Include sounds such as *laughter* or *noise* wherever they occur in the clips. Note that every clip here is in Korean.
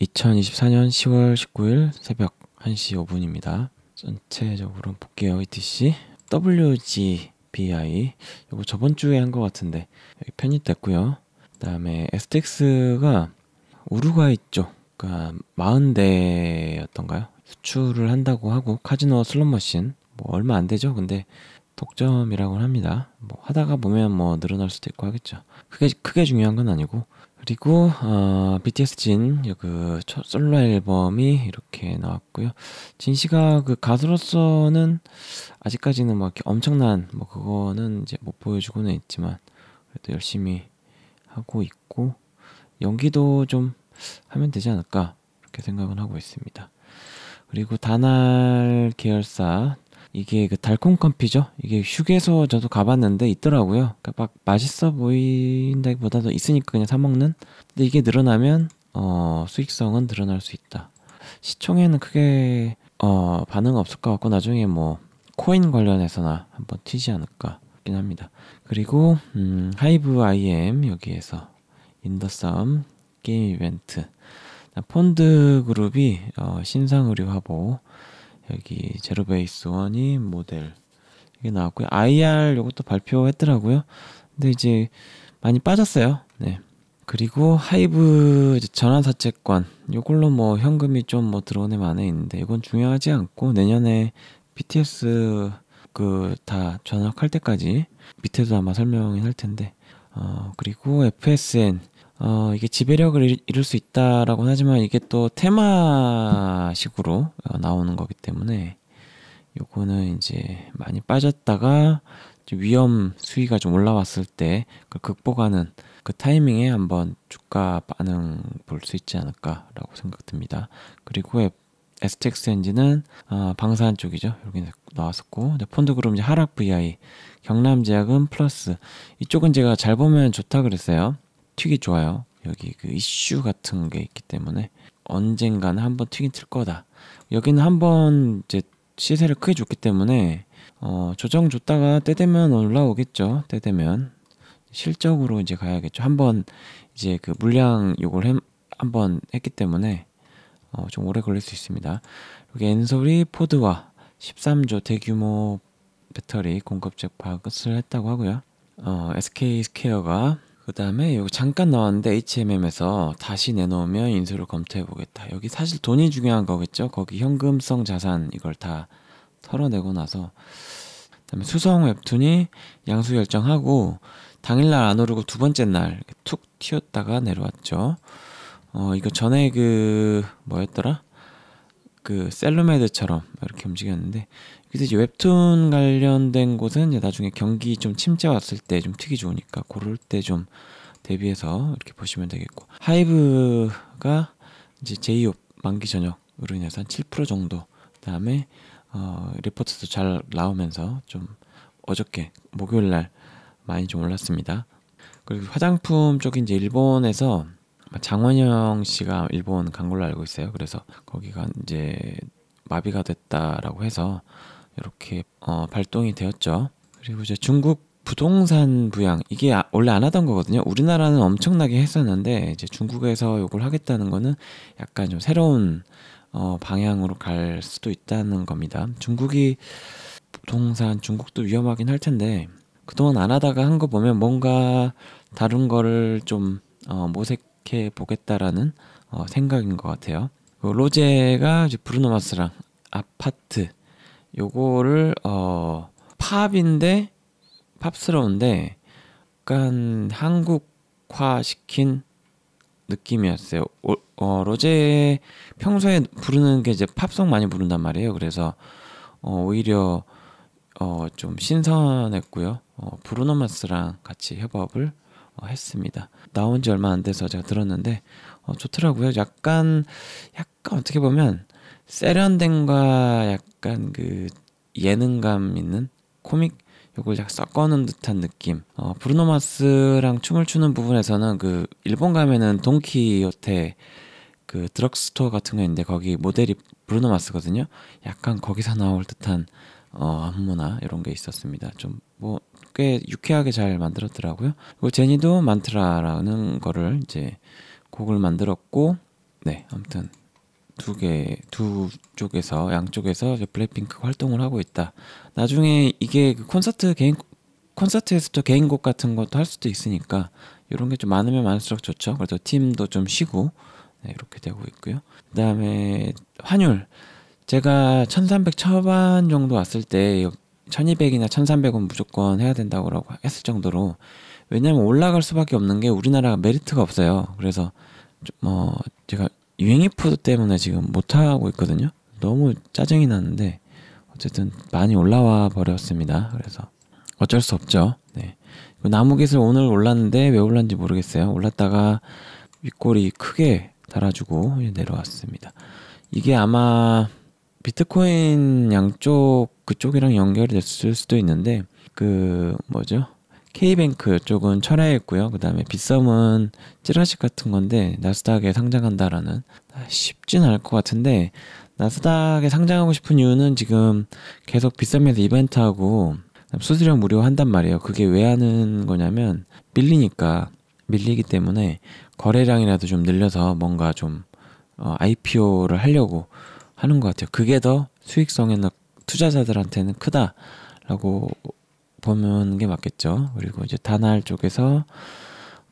2024년 10월 19일 새벽 1시 5분입니다. 전체적으로 볼게요. ETC WGBI 이거 저번 주에 한 것 같은데 편입됐고요. 그다음에 STX가 우루과이 쪽그니까 40대였던가요? 수출을 한다고 하고 카지노 슬롯머신 뭐 얼마 안 되죠. 근데 독점이라고 합니다. 뭐 하다가 보면 뭐 늘어날 수도 있고 하겠죠. 크게 크게 중요한 건 아니고 그리고 어, BTS 진그 솔로 앨범이 이렇게 나왔고요. 진 씨가 그 가수로서는 아직까지는 막 뭐 이렇게 엄청난 뭐 그거는 이제 못 보여주고는 있지만 그래도 열심히 하고 있고 연기도 좀 하면 되지 않을까 그렇게 생각은 하고 있습니다. 그리고 다날 계열사 이게 그 달콤 커피죠. 이게 휴게소 저도 가봤는데 있더라고요. 그러니까 막 맛있어 보인다기보다도 있으니까 그냥 사 먹는. 근데 이게 늘어나면 어, 수익성은 늘어날 수 있다. 시청에는 크게 어, 반응 없을 것 같고 나중에 뭐 코인 관련해서나 한번 튀지 않을까 싶긴 합니다. 그리고 음, 하이브 IM 여기에서 인더썸 게임 이벤트 폰드 그룹이 어, 신상 의류 화보 여기 제로베이스 원이 모델 이게 나왔고요. IR 이것도 발표했더라고요. 근데 이제 많이 빠졌어요. 네. 그리고 하이브 전환사채권 이걸로 뭐 현금이 좀 뭐 들어온 애 많이 있는데 이건 중요하지 않고 내년에 BTS 그 다 전역할 때까지 밑에도 아마 설명을할 텐데 어 그리고 FSN 어, 이게 지배력을 잃을 수 있다라고는 하지만 이게 또 테마식으로 어, 나오는 거기 때문에 요거는 이제 많이 빠졌다가 위험 수위가 좀 올라왔을 때그 극복하는 그 타이밍에 한번 주가 반응 볼 수 있지 않을까라고 생각됩니다. 그리고 STXNG는 어, 방산 쪽이죠. 여기 나왔었고 폰드 그룹 이제 하락 VI 경남제약은 플러스 이쪽은 제가 잘 보면 좋다 그랬어요. 튀기 좋아요. 여기 그 이슈 같은 게 있기 때문에 언젠가는 한번 튀긴 틀 거다. 여기는 한번 이제 시세를 크게 줬기 때문에 어, 조정 줬다가 때 되면 올라오겠죠. 때 되면 실적으로 이제 가야겠죠. 한번 이제 그 물량 요걸 한 번 했기 때문에 어, 좀 오래 걸릴 수 있습니다. 여기 엔솔이 포드와 13조 대규모 배터리 공급 제파업을 했다고 하고요. 어, SK 스퀘어가 그 다음에 여기 잠깐 나왔는데 HMM에서 다시 내놓으면 인수를 검토해보겠다. 여기 사실 돈이 중요한 거겠죠. 거기 현금성 자산 이걸 다 털어내고 나서 그다음에 수성 웹툰이 양수 결정하고 당일날 안 오르고 두 번째 날 툭 튀었다가 내려왔죠. 어 이거 전에 그 뭐였더라? 그 셀로메드처럼 이렇게 움직였는데 그래서 이제 웹툰 관련된 곳은 이제 나중에 경기 좀 침체 왔을 때 좀 튀기 좋으니까 그럴 때 좀 대비해서 이렇게 보시면 되겠고 하이브가 이제 제이홉 만기 전역으로 인해서 한 7% 정도 그다음에 어, 리포트도 잘 나오면서 좀 어저께 목요일 날 많이 좀 올랐습니다. 그리고 화장품 쪽인 이제 일본에서 아, 장원영 씨가 일본 간 걸로 알고 있어요. 그래서 거기가 이제 마비가 됐다라고 해서 이렇게 어, 발동이 되었죠. 그리고 이제 중국 부동산 부양 이게 아, 원래 안 하던 거거든요. 우리나라는 엄청나게 했었는데 이제 중국에서 이걸 하겠다는 거는 약간 좀 새로운 어, 방향으로 갈 수도 있다는 겁니다. 중국이 부동산 중국도 위험하긴 할 텐데 그동안 안 하다가 한 거 보면 뭔가 다른 거를 좀 어, 모색 생각해 보겠다라는 어, 생각인 것 같아요. 그 로제가 브루노 마스랑 아파트 요거를 어, 팝인데 팝스러운데 약간 한국화 시킨 느낌이었어요. 오, 어, 로제 평소에 부르는 게 이제 팝송 많이 부른단 말이에요. 그래서 어, 오히려 어, 좀 신선했고요. 어, 브루노 마스랑 같이 협업을 어, 했습니다. 나온 지 얼마 안 돼서 제가 들었는데 어, 좋더라고요. 약간 약간 어떻게 보면 세련된과 약간 그 예능감 있는 코믹 요걸 약 섞어놓은 듯한 느낌. 어, 브루노 마스랑 춤을 추는 부분에서는 그 일본 가면은 돈키호테 그 드럭스토어 같은 거 있는데 거기 모델이 브루노 마스거든요. 약간 거기서 나올 듯한 어, 안무나 이런 게 있었습니다. 좀뭐 꽤 유쾌하게 잘 만들었더라고요. 그리고 제니도 만트라라는 거를 이제 곡을 만들었고 네 아무튼 두 개, 두 쪽에서, 양쪽에서 블랙핑크 활동을 하고 있다. 나중에 이게 그 콘서트 개인, 콘서트에서도 개인곡 같은 것도 할 수도 있으니까, 이런 게 좀 많으면 많을수록 좋죠. 그래서 팀도 좀 쉬고, 네, 이렇게 되고 있고요. 그 다음에, 환율. 제가 1300 초반 정도 왔을 때, 1200이나 1300은 무조건 해야 된다고 했을 정도로 왜냐면 올라갈 수밖에 없는 게 우리나라가 메리트가 없어요. 그래서 뭐 제가 유행이 푸드 때문에 지금 못 하고 있거든요. 너무 짜증이 나는데 어쨌든 많이 올라와 버렸습니다. 그래서 어쩔 수 없죠. 네. 나무깃을 오늘 올랐는데 왜 올랐는지 모르겠어요. 올랐다가 윗골이 크게 달아주고 내려왔습니다. 이게 아마 비트코인 양쪽 그쪽이랑 연결이 됐을 수도 있는데 그 뭐죠? K뱅크 쪽은 철회했고요. 그 다음에 빗썸은 찌라시 같은 건데 나스닥에 상장한다라는 아, 쉽진 않을 것 같은데 나스닥에 상장하고 싶은 이유는 지금 계속 빗썸에서 이벤트하고 수수료 무료 한단 말이에요. 그게 왜 하는 거냐면 밀리니까 밀리기 때문에 거래량이라도 좀 늘려서 뭔가 좀 어, IPO를 하려고 하는 것 같아요. 그게 더수익성에나 투자자들한테는 크다라고 보면게 맞겠죠. 그리고 이제 단알 쪽에서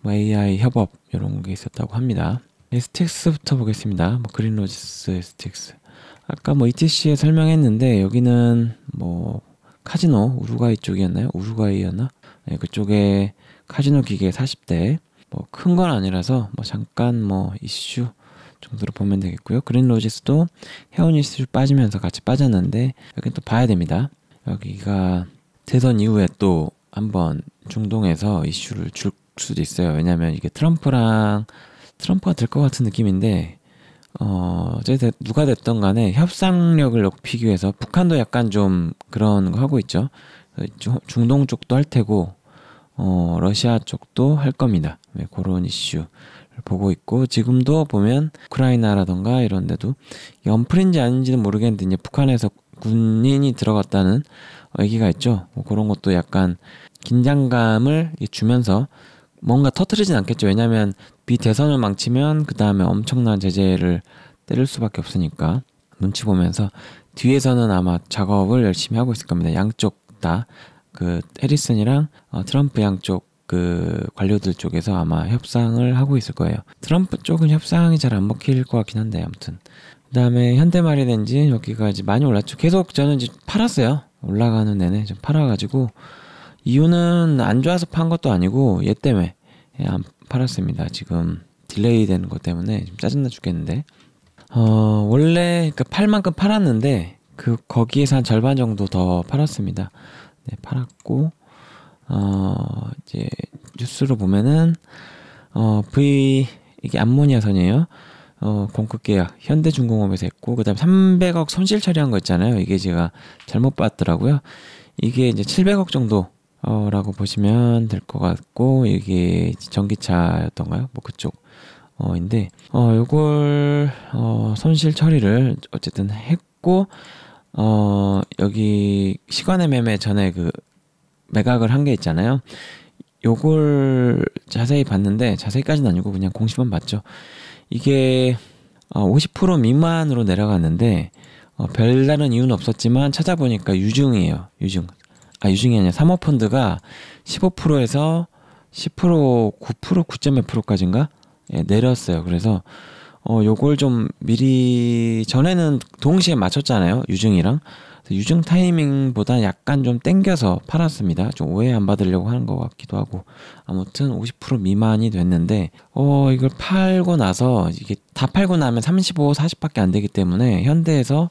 뭐 AI 협업 이런 게 있었다고 합니다. STX부터 보겠습니다. 뭐 그린로지스, STX. 아까 뭐 ETC에 설명했는데 여기는 뭐 카지노 우루과이 쪽이었나요? 우루과이였나? 네, 그쪽에 카지노 기계 40대 뭐 큰 건 아니라서 뭐 잠깐 뭐 이슈 정도로 보면 되겠고요. 그린 로지스도 헤어니스슈 빠지면서 같이 빠졌는데 여긴 또 봐야 됩니다. 여기가 대선 이후에 또 한번 중동에서 이슈를 줄 수도 있어요. 왜냐하면 이게 트럼프랑 트럼프가 될 것 같은 느낌인데 어, 이제 누가 됐던 간에 협상력을 높이기 위해서 북한도 약간 좀 그런 거 하고 있죠. 중동 쪽도 할 테고, 어, 러시아 쪽도 할 겁니다. 네, 그런 이슈. 보고 있고 지금도 보면 우크라이나라던가 이런 데도 연풀인지 아닌지는 모르겠는데 이제 북한에서 군인이 들어갔다는 얘기가 있죠. 뭐 그런 것도 약간 긴장감을 주면서 뭔가 터트리진 않겠죠. 왜냐하면 비대선을 망치면 그 다음에 엄청난 제재를 때릴 수밖에 없으니까 눈치 보면서 뒤에서는 아마 작업을 열심히 하고 있을 겁니다. 양쪽 다 그 해리슨이랑 어, 트럼프 양쪽 그 관료들 쪽에서 아마 협상을 하고 있을 거예요. 트럼프 쪽은 협상이 잘 안 먹힐 것 같긴 한데 아무튼. 그다음에 현대마리덴지 여기가 이제 많이 올랐죠. 계속 저는 이제 팔았어요. 올라가는 내내 좀 팔아가지고 이유는 안 좋아서 판 것도 아니고 얘 때문에 예, 안 팔았습니다. 지금 딜레이 되는 것 때문에 좀 짜증나 죽겠는데. 어, 원래 그팔 그러니까 만큼 팔았는데 그 거기에서 한 절반 정도 더 팔았습니다. 네, 팔았고 어, 이제 뉴스로 보면은 어, V 이게 암모니아선이에요. 어, 공급 계약 현대중공업에서 했고 그다음 300억 손실 처리한 거 있잖아요. 이게 제가 잘못 봤더라고요. 이게 이제 700억 정도 어, 라고 보시면 될 것 같고 이게 전기차였던가요? 뭐 그쪽 어인데 어 요걸 어 손실 처리를 어쨌든 했고 어 여기 시간의 매매 전에 그 매각을 한 게 있잖아요. 요걸 자세히 봤는데 자세히까지는 아니고 그냥 공시만 봤죠. 이게 50% 어, 미만으로 내려갔는데 어, 별다른 이유는 없었지만 찾아보니까 유증이에요. 유증. 아 유증이 아니라 사모펀드가 15%에서 10% 9% 9몇 프로까지인가 예, 내렸어요. 그래서 어 요걸 좀 미리 전에는 동시에 맞췄잖아요. 유증이랑 유증 타이밍보다 약간 좀 땡겨서 팔았습니다. 좀 오해 안 받으려고 하는 것 같기도 하고 아무튼 50% 미만이 됐는데 어 이걸 팔고 나서 이게 다 팔고 나면 35, 40밖에 안 되기 때문에 현대에서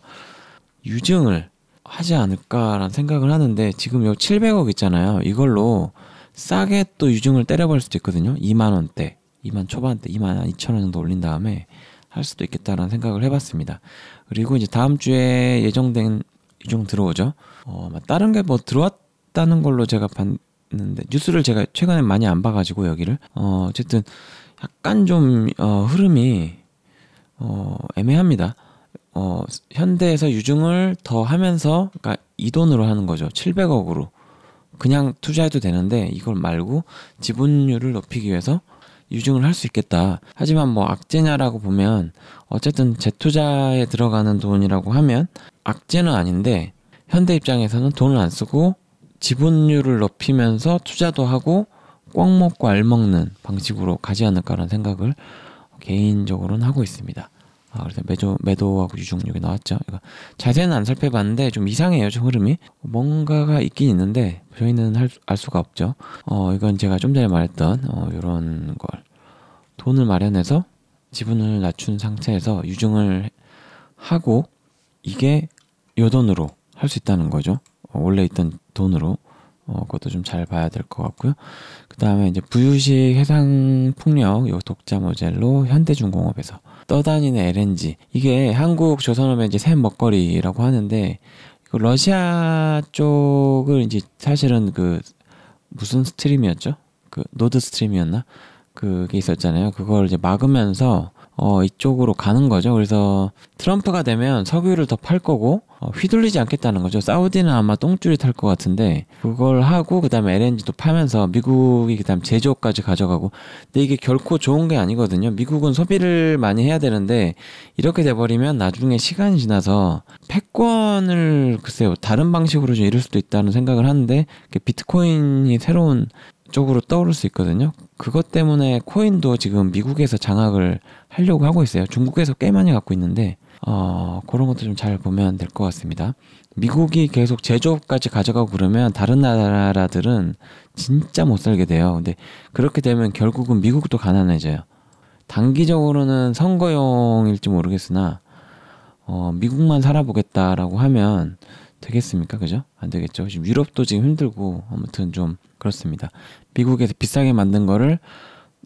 유증을 하지 않을까라는 생각을 하는데 지금 요 700억 있잖아요. 이걸로 싸게 또 유증을 때려버릴 수도 있거든요. 2만 원대, 2만 초반대, 2만 2천 원 정도 올린 다음에 할 수도 있겠다라는 생각을 해봤습니다. 그리고 이제 다음 주에 예정된 종중 들어오죠. 어, 다른 게 뭐 들어왔다는 걸로 제가 봤는데 뉴스를 제가 최근에 많이 안 봐가지고 여기를 어, 어쨌든 약간 좀 어, 흐름이 어, 애매합니다. 어, 현대에서 유증을 더 하면서 그러니까 이 돈으로 하는 거죠. 700억으로 그냥 투자해도 되는데 이걸 말고 지분율을 높이기 위해서 유증을 할 수 있겠다. 하지만 뭐 악재냐라고 보면 어쨌든 재투자에 들어가는 돈이라고 하면 악재는 아닌데 현대 입장에서는 돈을 안 쓰고 지분율을 높이면서 투자도 하고 꽉 먹고 알 먹는 방식으로 가지 않을까라는 생각을 개인적으로는 하고 있습니다. 아, 그래서 매도, 매도하고 유증력이 나왔죠. 그러 자세는 안 살펴봤는데 좀 이상해요, 좀 흐름이. 뭔가가 있긴 있는데 저희는 할, 알 수가 없죠. 어, 이건 제가 좀 전에 말했던 어, 이런 걸 돈을 마련해서 지분을 낮춘 상태에서 유증을 하고 이게 요 돈으로 할 수 있다는 거죠. 어, 원래 있던 돈으로 어, 그것도 좀 잘 봐야 될 것 같고요. 그 다음에 이제 부유식 해상 폭력 요 독자 모델로 현대중공업에서 떠다니는 LNG 이게 한국 조선업의 이제 새 먹거리라고 하는데 그 러시아 쪽을 이제 사실은 그 무슨 스트림이었죠? 그 노드 스트림이었나? 그게 있었잖아요. 그걸 이제 막으면서 어, 이쪽으로 가는 거죠. 그래서 트럼프가 되면 석유를 더 팔 거고 어, 휘둘리지 않겠다는 거죠. 사우디는 아마 똥줄이 탈 것 같은데 그걸 하고 그다음에 LNG도 팔면서 미국이 그다음 제조까지 업 가져가고 근데 이게 결코 좋은 게 아니거든요. 미국은 소비를 많이 해야 되는데 이렇게 돼버리면 나중에 시간이 지나서 패권을 글쎄요 다른 방식으로 좀 이룰 수도 있다는 생각을 하는데 비트코인이 새로운 쪽으로 떠오를 수 있거든요. 그것 때문에 코인도 지금 미국에서 장악을 하려고 하고 있어요. 중국에서 꽤 많이 갖고 있는데 어, 그런 것도 좀 잘 보면 될 것 같습니다. 미국이 계속 제조업까지 가져가고 그러면 다른 나라들은 진짜 못 살게 돼요. 근데 그렇게 되면 결국은 미국도 가난해져요. 단기적으로는 선거용일지 모르겠으나 어, 미국만 살아보겠다라고 하면 되겠습니까? 그죠? 안 되겠죠. 지금 유럽도 지금 힘들고 아무튼 좀 그렇습니다. 미국에서 비싸게 만든 거를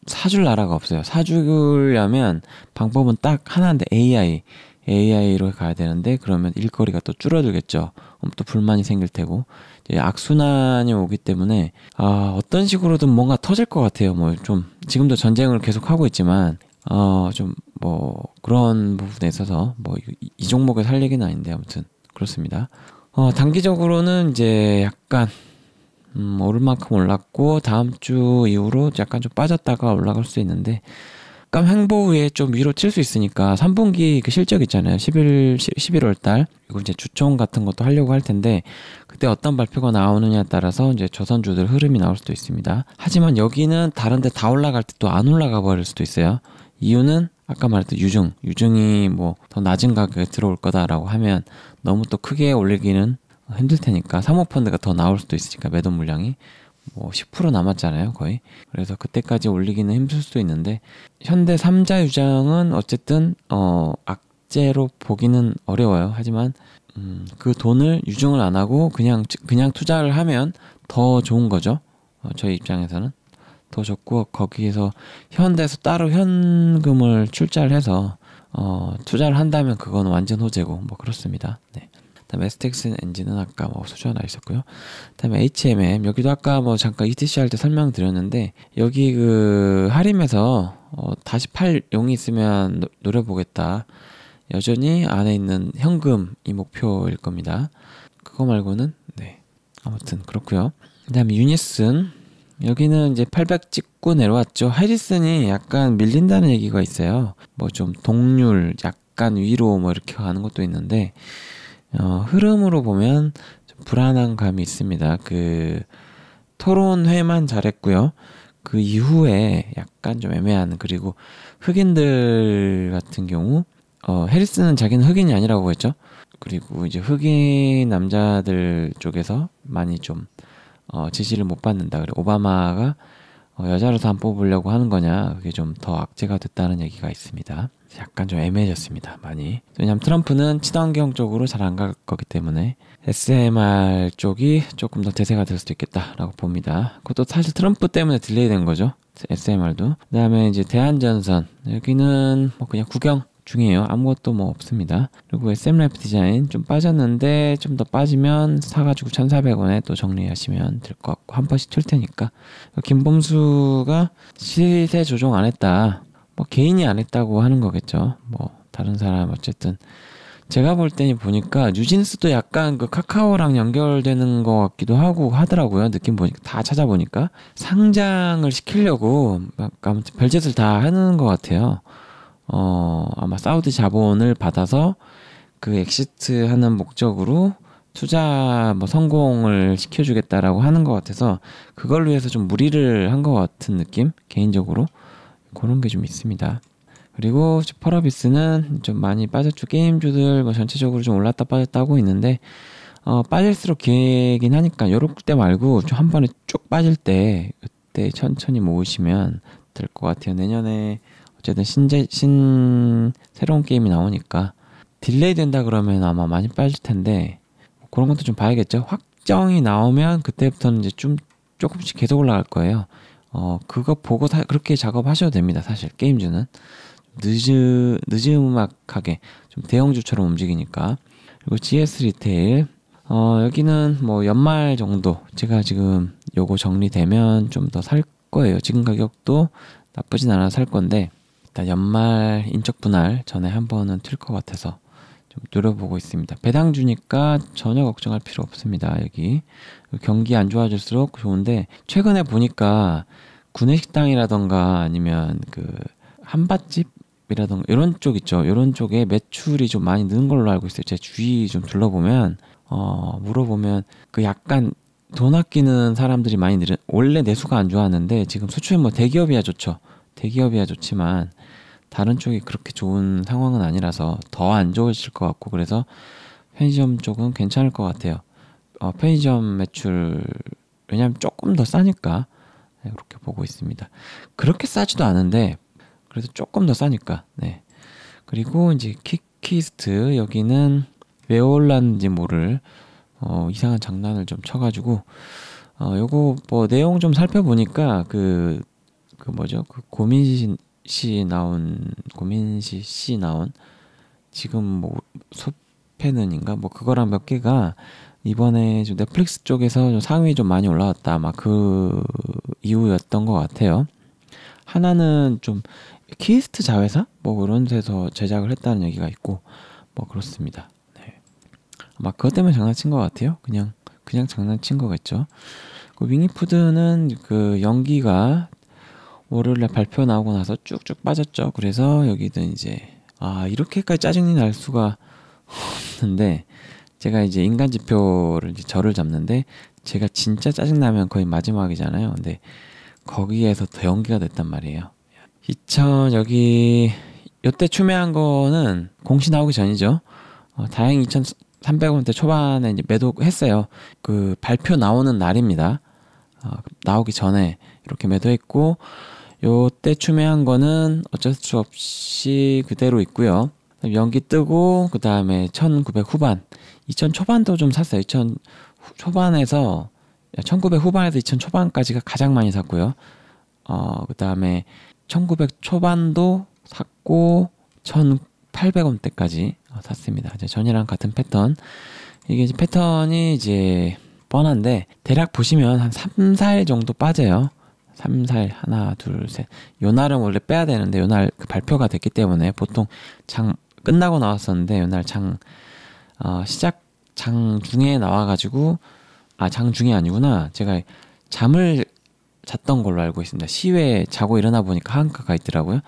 사줄 나라가 없어요. 사주려면 방법은 딱 하나인데 AI. AI로 가야 되는데 그러면 일거리가 또 줄어들겠죠. 그럼 또 불만이 생길 테고 악순환이 오기 때문에 아, 어떤 식으로든 뭔가 터질 것 같아요. 뭐 좀 지금도 전쟁을 계속 하고 있지만 어, 좀 뭐 그런 부분에 있어서 뭐 이 종목을 살리기는 아닌데 아무튼 그렇습니다. 어, 단기적으로는 이제 약간 음, 오를 만큼 올랐고 다음 주 이후로 약간 좀 빠졌다가 올라갈 수 있는데 약간 횡보 위에 좀 위로 칠 수 있으니까 3분기 그 실적 있잖아요. 11 11월 달 그리고 이제 주총 같은 것도 하려고 할 텐데 그때 어떤 발표가 나오느냐에 따라서 이제 저선주들 흐름이 나올 수도 있습니다. 하지만 여기는 다른데 다 올라갈 때 또 안 올라가 버릴 수도 있어요. 이유는 아까 말했던 유증, 유증이 뭐 더 낮은 가격에 들어올 거다라고 하면 너무 또 크게 올리기는 힘들 테니까 사모펀드가 더 나올 수도 있으니까 매도 물량이 뭐 10% 남았잖아요 거의 그래서 그때까지 올리기는 힘들 수도 있는데 현대 3자 유장은 어쨌든 어 악재로 보기는 어려워요 하지만 음, 그 돈을 유증을 안 하고 그냥 그냥 투자를 하면 더 좋은 거죠 어, 저희 입장에서는 더 좋고 거기에서 현대에서 따로 현금을 출자를 해서 어, 투자를 한다면 그건 완전 호재고 뭐 그렇습니다. 네. 다음에 STX 엔진은 아까 뭐 수주가 나 있었고요. 다음에 HMM 여기도 아까 뭐 잠깐 ETC 할 때 설명드렸는데 여기 그 할인에서 어, 다시 팔 용이 있으면 노, 노려보겠다. 여전히 안에 있는 현금이 목표일 겁니다. 그거 말고는 네 아무튼 그렇고요. 그다음에 유니슨 여기는 이제 800 찍고 내려왔죠. 해리슨이 약간 밀린다는 얘기가 있어요. 뭐 좀 동률 약간 위로 뭐 이렇게 가는 것도 있는데 어, 흐름으로 보면 좀 불안한 감이 있습니다. 그 토론회만 잘했고요. 그 이후에 약간 좀 애매한 그리고 흑인들 같은 경우 어, 해리슨은 자기는 흑인이 아니라고 했죠. 그리고 이제 흑인 남자들 쪽에서 많이 좀 어, 지지를 못 받는다. 그리고 오바마가 어, 여자로서 안 뽑으려고 하는 거냐 그게 좀 더 악재가 됐다는 얘기가 있습니다. 약간 좀 애매해졌습니다. 많이. 왜냐면 트럼프는 친환경 적으로잘 안 갈 거기 때문에 SMR 쪽이 조금 더 대세가 될 수도 있겠다라고 봅니다. 그것도 사실 트럼프 때문에 딜레이 된 거죠. SMR도. 그 다음에 이제 대한전선. 여기는 뭐 그냥 구경 중이에요 아무것도 뭐 없습니다. 그리고 SM라이프 디자인 좀 빠졌는데 좀 더 빠지면 사가지고 1,400원에 또 정리하시면 될 것 같고 한 번씩 툴 테니까 김범수가 시세 조정 안 했다. 뭐 개인이 안 했다고 하는 거겠죠. 뭐 다른 사람 어쨌든 제가 볼 때는 보니까 뉴진스도 약간 그 카카오랑 연결되는 것 같기도 하고 하더라고요. 느낌 보니까 다 찾아보니까 상장을 시키려고 막 아무튼 별짓을 다 하는 것 같아요. 어, 아마 사우디 자본을 받아서 그 엑시트 하는 목적으로 투자 뭐 성공을 시켜주겠다라고 하는 것 같아서 그걸 위해서 좀 무리를 한 것 같은 느낌 개인적으로 그런 게 좀 있습니다. 그리고 퍼어비스는좀 많이 빠졌죠 게임주들 뭐 전체적으로 좀 올랐다 빠졌다 하고 있는데 어, 빠질수록 기회긴 하니까 요럴 때 말고 좀 한 번에 쭉 빠질 때그때 천천히 모으시면 될 것 같아요. 내년에 어쨌든 신제 신 새로운 게임이 나오니까 딜레이 된다 그러면 아마 많이 빠질 텐데 뭐 그런 것도 좀 봐야겠죠. 확정이 나오면 그때부터는 이제 좀 조금씩 계속 올라갈 거예요. 어 그거 보고 사, 그렇게 작업하셔도 됩니다. 사실 게임즈는 늦은 늦음악하게 좀 대형주처럼 움직이니까 그리고 GS 리테일 어 여기는 뭐 연말 정도 제가 지금 요거 정리되면 좀 더 살 거예요. 지금 가격도 나쁘진 않아 살 건데 연말 인적 분할 전에 한 번은 틀것 같아서 좀 노려보고 있습니다. 배당 주니까 전혀 걱정할 필요 없습니다. 여기 경기 안 좋아질수록 좋은데 최근에 보니까 구내식당이라던가 아니면 그 한밭집 이라던가 이런 쪽 있죠. 이런 쪽에 매출이 좀 많이 는 걸로 알고 있어요. 제 주위 좀 둘러보면 어 물어보면 그 약간 돈 아끼는 사람들이 많이 늘은 원래 내수가 안 좋았는데 지금 수출은 뭐 대기업이야 좋죠. 대기업이야 좋지만 다른 쪽이 그렇게 좋은 상황은 아니라서 더 안 좋으실 것 같고 그래서 편의점 쪽은 괜찮을 것 같아요. 어, 편의점 매출 왜냐하면 조금 더 싸니까 이렇게 네, 보고 있습니다. 그렇게 싸지도 않은데 그래도 조금 더 싸니까. 네. 그리고 이제 키키스트 여기는 왜 올랐는지 모를 어, 이상한 장난을 좀 쳐가지고 어, 요거 뭐 내용 좀 살펴보니까 그, 그 뭐죠? 그 고민 시 나온 고민시 시 나온 지금 뭐 소패는인가 뭐 그거랑 몇 개가 이번에 좀 넷플릭스 쪽에서 좀 상위 좀 많이 올라왔다 막그 이후였던 것 같아요. 하나는 좀 키스트 자회사 뭐 그런 데서 제작을 했다는 얘기가 있고 뭐 그렇습니다. 네. 막 그것 때문에 장난친 것 같아요. 그냥 그냥 장난친 거겠죠. 그 윙이푸드는 그 연기가 월요일날 발표 나오고 나서 쭉쭉 빠졌죠. 그래서 여기는 이제 아 이렇게까지 짜증이 날 수가 없는데 제가 이제 인간 지표를 이제 저를 잡는데 제가 진짜 짜증 나면 거의 마지막이잖아요. 근데 거기에서 더 연기가 됐단 말이에요. 2000 여기 이때 추매한 거는 공시 나오기 전이죠. 어, 다행히 2,300원대 초반에 이제 매도했어요. 그 발표 나오는 날입니다. 어, 나오기 전에 이렇게 매도했고 요때 춤에한 거는 어쩔 수 없이 그대로 있고요. 연기 뜨고 그 다음에 1900 후반, 2000 초반도 좀 샀어요. 2000 초반에서 1900 후반에서 2000 초반까지가 가장 많이 샀고요. 어, 그 다음에 1900 초반도 샀고 1800원대까지 샀습니다. 이제 전이랑 같은 패턴. 이게 이제 패턴이 이제 뻔한데 대략 보시면 한 3, 4일 정도 빠져요. 3, 4일 하나, 둘, 셋. 요 날은 원래 빼야 되는데 요날 그 발표가 됐기 때문에 보통 장 끝나고 나왔었는데 요 날장 어, 시작 장 중에 나와가지고 아 장중에 아니구나 제가 잠을 잤던 걸로 알고 있습니다. 시외에 자고 일어나 보니까 한가가 있더라고요.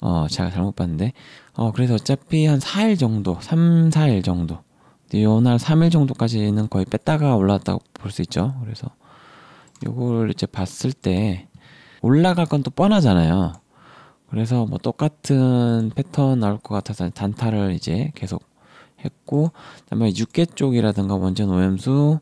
어 제가 잘못 봤는데 어 그래서 어차피 한 4일 정도, 3, 4일 정도. 요 날 3일 정도까지는 거의 뺐다가 올라왔다고 볼 수 있죠. 그래서 요걸 이제 봤을 때 올라갈 건 또 뻔하잖아요. 그래서 뭐 똑같은 패턴 나올 것 같아서 단타를 이제 계속 했고 그다음에 육계 쪽이라든가 원전 오염수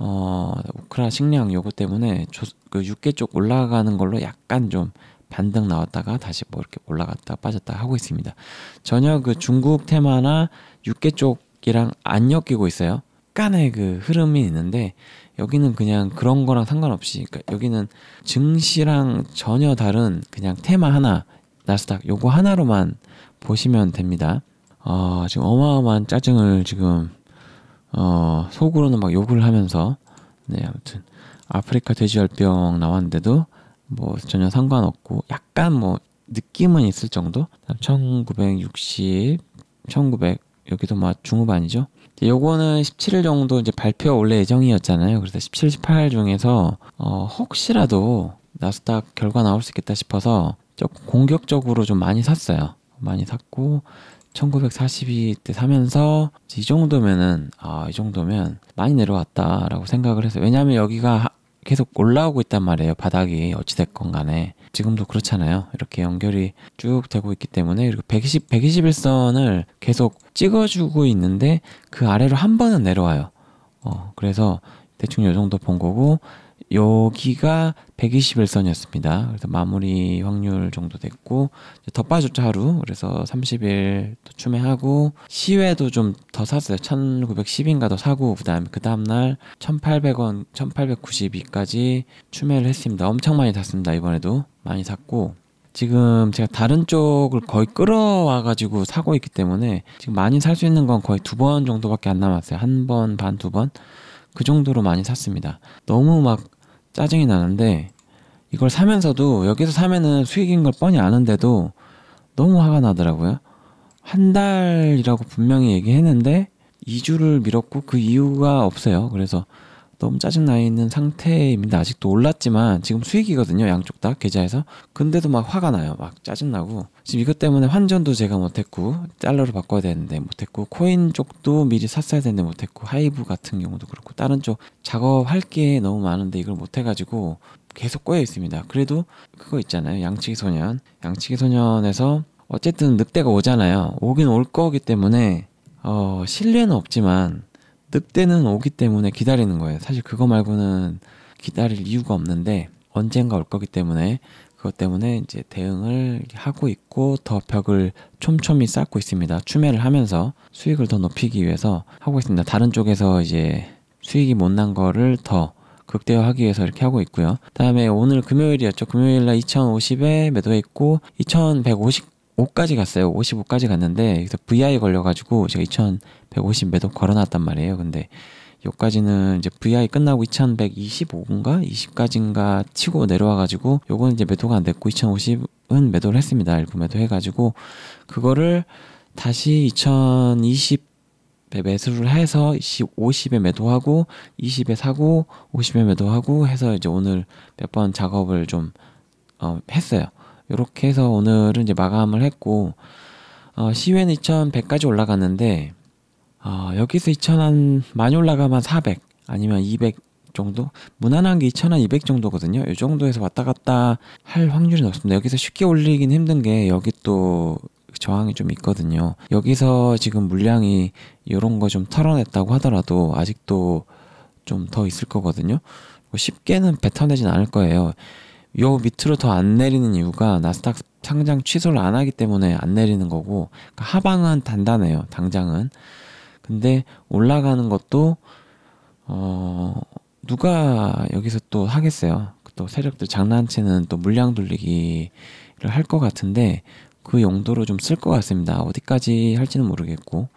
어 우크라 식량 요거 때문에 조, 그 육계 쪽 올라가는 걸로 약간 좀 반등 나왔다가 다시 뭐 이렇게 올라갔다 빠졌다 하고 있습니다. 전혀 그 중국 테마나 육계 쪽이랑 안 엮이고 있어요. 약간의 그 흐름이 있는데 여기는 그냥 그런 거랑 상관없이 그러니까 여기는 증시랑 전혀 다른 그냥 테마 하나 나스닥 요거 하나로만 보시면 됩니다. 어, 지금 어마어마한 짜증을 지금 어, 속으로는 막 욕을 하면서 네 아무튼 아프리카 돼지열병 나왔는데도 뭐 전혀 상관없고 약간 뭐 느낌은 있을 정도 1960 1900 여기도 막 뭐 중후반이죠 요거는 17일 정도 이제 발표 원래 예정이었잖아요. 그래서 17, 18 중에서 어, 혹시라도 나스닥 결과 나올 수 있겠다 싶어서 조금 공격적으로 좀 많이 샀어요. 많이 샀고 1942 때 사면서 이 정도면은 아, 이 정도면 많이 내려왔다라고 생각을 해서 왜냐하면 여기가 계속 올라오고 있단 말이에요. 바닥이 어찌됐건 간에. 지금도 그렇잖아요. 이렇게 연결이 쭉 되고 있기 때문에 그리고 120, 121선을 계속 찍어주고 있는데 그 아래로 한 번은 내려와요. 어, 그래서 대충 요 정도 본 거고 여기가 121선이었습니다. 그래서 마무리 확률 정도 됐고 더 빠졌죠 하루. 그래서 30일 또 추매하고 시외도 좀 더 샀어요. 1910인가 더 사고 그다음 에그 다음 날 1800원 1892까지 추매를 했습니다. 엄청 많이 샀습니다. 이번에도 많이 샀고 지금 제가 다른 쪽을 거의 끌어와 가지고 사고 있기 때문에 지금 많이 살 수 있는 건 거의 두 번 정도밖에 안 남았어요. 한 번 반 두 번. 그 정도로 많이 샀습니다. 너무 막 짜증이 나는데 이걸 사면서도 여기서 사면은 수익인 걸 뻔히 아는데도 너무 화가 나더라고요. 한 달이라고 분명히 얘기했는데 2주를 미뤘고 그 이유가 없어요. 그래서 너무 짜증나 있는 상태입니다. 아직도 올랐지만 지금 수익이거든요. 양쪽 다 계좌에서. 근데도 막 화가 나요. 막 짜증나고. 지금 이것 때문에 환전도 제가 못했고 달러로 바꿔야 되는데 못했고 코인 쪽도 미리 샀어야 되는데 못했고 하이브 같은 경우도 그렇고 다른 쪽 작업할 게 너무 많은데 이걸 못해가지고 계속 꼬여 있습니다. 그래도 그거 있잖아요. 양치기 소년. 양치기 소년에서 어쨌든 늑대가 오잖아요. 오긴 올 거기 때문에 어, 신뢰는 없지만 늑대는 오기 때문에 기다리는 거예요. 사실 그거 말고는 기다릴 이유가 없는데 언젠가 올 거기 때문에 그것 때문에 이제 대응을 하고 있고 더 벽을 촘촘히 쌓고 있습니다. 추매를 하면서 수익을 더 높이기 위해서 하고 있습니다. 다른 쪽에서 이제 수익이 못 난 거를 더 극대화하기 위해서 이렇게 하고 있고요. 그 다음에 오늘 금요일이었죠. 금요일 날 2050에 매도했고 2150 5까지 갔어요. 55까지 갔는데 여기서 VI 걸려가지고 제가 2150 매도 걸어놨단 말이에요. 근데 요까지는 이제 VI 끝나고 2125인가 20까지인가 치고 내려와가지고 요건 이제 매도가 안 됐고 2050은 매도를 했습니다. 일부 매도 해가지고 그거를 다시 2020 매수를 해서 50에 매도하고 20에 사고 50에 매도하고 해서 이제 오늘 몇 번 작업을 좀 어, 했어요. 이렇게 해서 오늘은 이제 마감을 했고 어, 시외는 2,100까지 올라갔는데 어, 여기서 2,000한 많이 올라가면 400 아니면 200 정도 무난한 게 2,000한 200 정도거든요. 이 정도에서 왔다 갔다 할확률이높습니다 여기서 쉽게 올리긴 힘든 게 여기 또 저항이 좀 있거든요. 여기서 지금 물량이 이런 거 좀 털어냈다고 하더라도 아직도 좀 더 있을 거거든요. 뭐 쉽게는 뱉어내진 않을 거예요. 요 밑으로 더 안 내리는 이유가 나스닥 상장 취소를 안 하기 때문에 안 내리는 거고 그러니까 하방은 단단해요 당장은 근데 올라가는 것도 어 누가 여기서 또 하겠어요 또 세력들 장난치는 또 물량 돌리기를 할 것 같은데 그 용도로 좀 쓸 것 같습니다 어디까지 할지는 모르겠고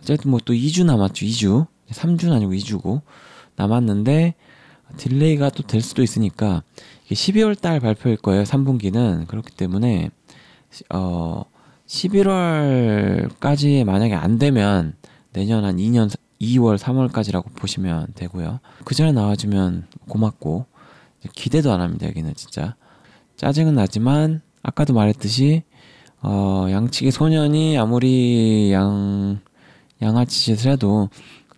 어쨌든 뭐 또 2주 남았죠 2주 3주는 아니고 2주고 남았는데 딜레이가 또 될 수도 있으니까 이게 12월 달 발표일 거예요. 3분기는 그렇기 때문에 어 11월까지 만약에 안 되면 내년 한 2년 2월 3월까지라고 보시면 되고요. 그 전에 나와주면 고맙고 기대도 안 합니다. 여기는 진짜 짜증은 나지만 아까도 말했듯이 어, 양치기 소년이 아무리 양 양아치 짓을 해도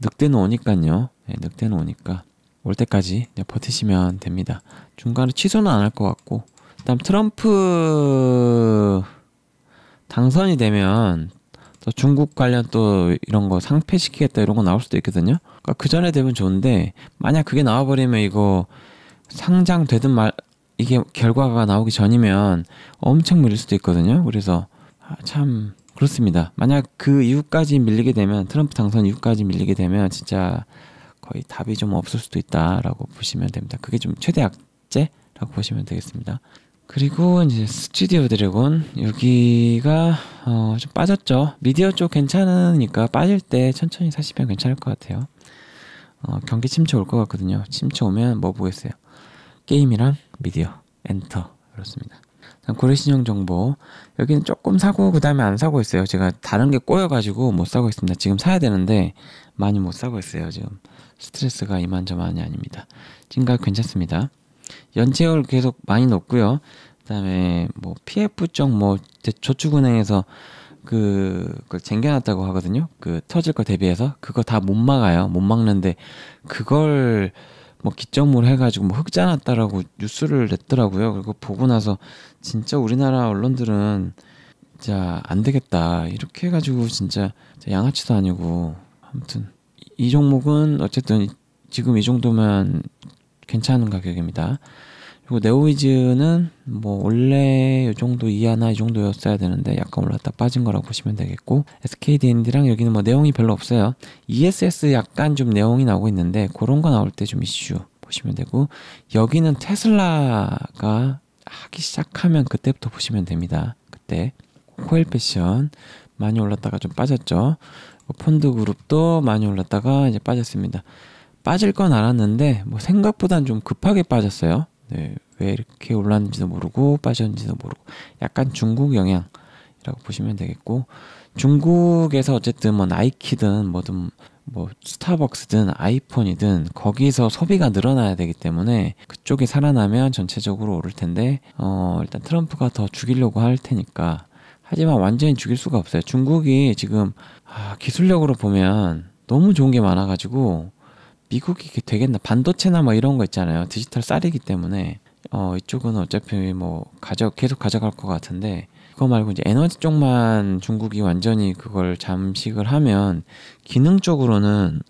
늑대는 오니까요. 네, 늑대는 오니까 올 때까지 버티시면 됩니다. 중간에 취소는 안 할 것 같고 그다음 트럼프 당선이 되면 또 중국 관련 또 이런 거 상폐시키겠다 이런 거 나올 수도 있거든요. 그러니까 그 전에 되면 좋은데 만약 그게 나와버리면 이거 상장 되든 말 이게 결과가 나오기 전이면 엄청 밀릴 수도 있거든요. 그래서 아, 참 그렇습니다. 만약 그 이후까지 밀리게 되면 트럼프 당선 이후까지 밀리게 되면 진짜 거의 답이 좀 없을 수도 있다라고 보시면 됩니다. 그게 좀 최대 약제라고 보시면 되겠습니다. 그리고 이제 스튜디오 드래곤 여기가 어좀 빠졌죠. 미디어 쪽 괜찮으니까 빠질 때 천천히 사시면 괜찮을 것 같아요. 어 경기 침체 올 것 같거든요. 침체 오면 뭐 보겠어요? 게임이랑 미디어 엔터 그렇습니다. 고려신용 정보 여기는 조금 사고 그 다음에 안 사고 있어요 제가 다른 게 꼬여가지고 못 사고 있습니다 지금 사야 되는데 많이 못 사고 있어요 지금 스트레스가 이만저만이 아닙니다 지금까지 괜찮습니다 연체율 계속 많이 높고요 그 다음에 뭐 PF 쪽뭐 저축은행에서 그, 그걸 쟁겨놨다고 하거든요 그 터질 거 대비해서 그거 다 못 막아요 못 막는데 그걸 뭐 기점으로 해가지고 뭐 흑자 났다라고 뉴스를 냈더라고요. 그리고 보고 나서 진짜 우리나라 언론들은 진짜 안 되겠다 이렇게 해가지고 진짜 양아치도 아니고 아무튼 이 종목은 어쨌든 지금 이 정도면 괜찮은 가격입니다. 그리고 네오이즈는뭐 원래 이 정도 이하나 이 정도였어야 되는데 약간 올랐다 빠진 거라고 보시면 되겠고 SKDND랑 여기는 뭐 내용이 별로 없어요. ESS 약간 좀 내용이 나오고 있는데 그런 거 나올 때 좀 이슈 보시면 되고 여기는 테슬라가 하기 시작하면 그때부터 보시면 됩니다. 그때 코일 패션 많이 올랐다가 좀 빠졌죠. 뭐 폰드 그룹도 많이 올랐다가 이제 빠졌습니다. 빠질 건 알았는데 뭐 생각보단 좀 급하게 빠졌어요. 네, 왜 이렇게 올랐는지도 모르고 빠졌는지도 모르고 약간 중국 영향이라고 보시면 되겠고 중국에서 어쨌든 뭐 나이키든 뭐든 뭐 스타벅스든 아이폰이든 거기서 소비가 늘어나야 되기 때문에 그쪽이 살아나면 전체적으로 오를 텐데 어 일단 트럼프가 더 죽이려고 할 테니까 하지만 완전히 죽일 수가 없어요. 중국이 지금 아, 기술력으로 보면 너무 좋은 게 많아가지고 미국이 되겠나 반도체나 뭐 이런 거 있잖아요. 디지털 쌀이기 때문에 어 이쪽은 어차피 뭐 가져 계속 가져갈 것 같은데 그거 말고 이제 에너지 쪽만 중국이 완전히 그걸 잠식을 하면 기능적으로는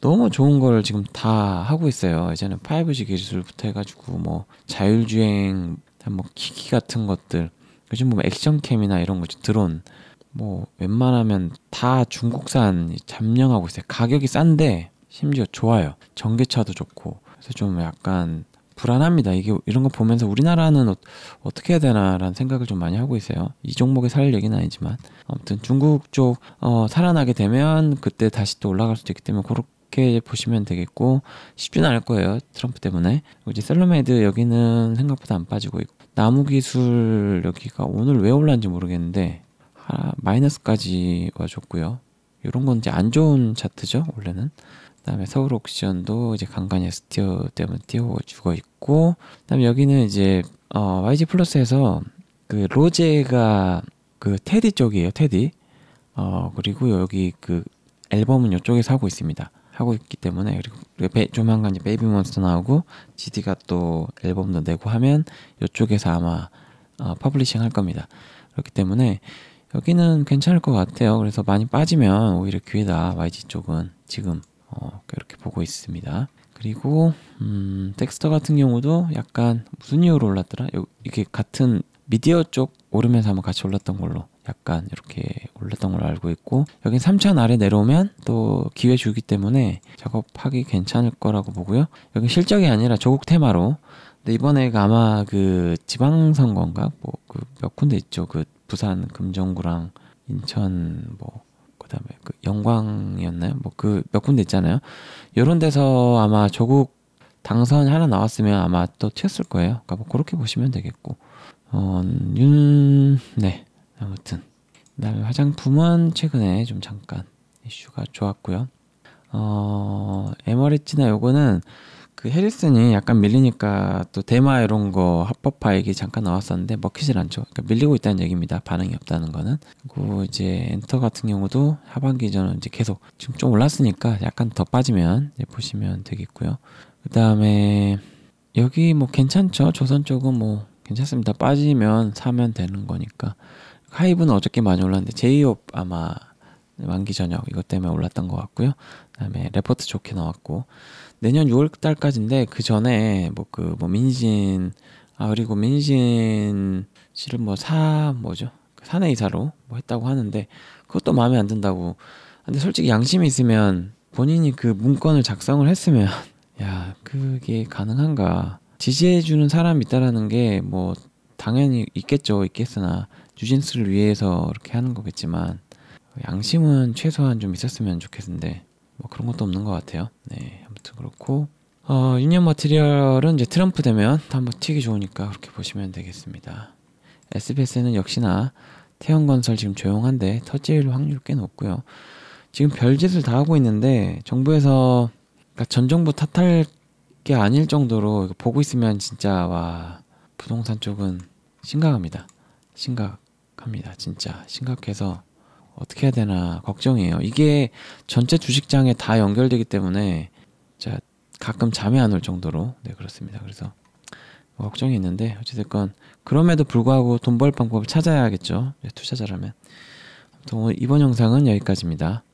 너무 좋은 걸 지금 다 하고 있어요. 이제는 5G 기술부터 해가지고 뭐 자율주행, 뭐 기기 같은 것들, 요즘 뭐 액션캠이나 이런 거죠. 드론. 뭐 웬만하면 다 중국산 잠영하고 있어요. 가격이 싼데 심지어 좋아요. 전기차도 좋고. 그래서 좀 약간 불안합니다. 이게 이런 거 보면서 우리나라는 어, 떻게 해야 되나라는 생각을 좀 많이 하고 있어요. 이 종목에 살 얘기는 아니지만 아무튼 중국 쪽 어, 살아나게 되면 그때 다시 또 올라갈 수도 있기 때문에 그렇게 보시면 되겠고 쉽진 않을 거예요. 트럼프 때문에 이제 셀러메드 여기는 생각보다 안 빠지고 있고 나무 기술 여기가 오늘 왜 올랐는지 모르겠는데 아, 마이너스까지 와줬고요. 이런 건 이제 안 좋은 차트죠 원래는. 그다음에 서울 옥션도 이제 간간이 스티어 때문에 띄워주고 있고 그다음에 여기는 이제 어, YG 플러스에서 그 로제가 그 테디 쪽이에요 테디 어 그리고 여기 그 앨범은 이쪽에서 하고 있습니다 하고 있기 때문에 그리고 베, 그 조만간 이제 베이비몬스터 나오고 GD가 또 앨범도 내고 하면 이쪽에서 아마 어, 퍼블리싱 할 겁니다 그렇기 때문에 여기는 괜찮을 것 같아요 그래서 많이 빠지면 오히려 기회다 YG 쪽은 지금 어, 이렇게 보고 있습니다. 그리고 음, 덱스터 같은 경우도 약간 무슨 이유로 올랐더라? 요, 이게 같은 미디어 쪽 오르면서 한번 같이 올랐던 걸로 약간 이렇게 올랐던 걸로 알고 있고 여긴 3천 아래 내려오면 또 기회 주기 때문에 작업하기 괜찮을 거라고 보고요. 여긴 실적이 아니라 조국 테마로 근데 이번에 그 아마 그 지방선거인가 뭐그 몇 군데 있죠. 그 부산 금정구랑 인천 뭐 그다음에 그 영광이었나요? 뭐 그 몇 군데 있잖아요. 요런 데서 아마 조국 당선 하나 나왔으면 아마 또 튀었을 거예요. 그러니까 뭐 그렇게 보시면 되겠고 어, 윤네 아무튼 그다음에 화장품은 최근에 좀 잠깐 이슈가 좋았고요. 어, 에머리치나 요거는 그 해리슨이 약간 밀리니까 또 대마 이런 거 합법화 얘기 잠깐 나왔었는데 먹히질 않죠. 그러니까 밀리고 있다는 얘기입니다. 반응이 없다는 거는. 그리고 이제 엔터 같은 경우도 하반기 전는 이제 계속 지금 좀 올랐으니까 약간 더 빠지면 이제 보시면 되겠고요. 그 다음에 여기 뭐 괜찮죠. 조선 쪽은 뭐 괜찮습니다. 빠지면 사면 되는 거니까. 하이브는 어저께 많이 올랐는데 제이홉 아마 만기 전역 이것 때문에 올랐던 것 같고요. 그다음에 레포트 좋게 나왔고 내년 6월 달까지인데 그 전에 뭐 그 뭐 민신 아 그리고 민신 씨를 뭐사 뭐죠 그 사내 이사로 뭐 했다고 하는데 그것도 마음에 안 든다고. 근데 솔직히 양심이 있으면 본인이 그 문건을 작성을 했으면 *laughs* 야 그게 가능한가? 지지해주는 사람 있다라는 게 뭐 당연히 있겠죠 있겠으나 뉴진스를 위해서 이렇게 하는 거겠지만 양심은 최소한 좀 있었으면 좋겠는데 뭐 그런 것도 없는 것 같아요. 네, 아무튼 그렇고 어, 유니언 머티리얼은 이제 트럼프 되면 한번 튀기 좋으니까 그렇게 보시면 되겠습니다. SBS는 역시나 태형건설 지금 조용한데 터질 확률 꽤 높고요. 지금 별짓을 다 하고 있는데 정부에서 그러니까 전 정부 탓할 게 아닐 정도로 보고 있으면 진짜 와 부동산 쪽은 심각합니다. 심각합니다. 진짜 심각해서 어떻게 해야 되나 걱정이에요. 이게 전체 주식장에 다 연결되기 때문에 자 가끔 잠이 안 올 정도로 네 그렇습니다. 그래서 뭐 걱정이 있는데 어찌됐건 그럼에도 불구하고 돈 벌 방법을 찾아야겠죠. 네, 투자자라면. 아무튼 이번 영상은 여기까지입니다.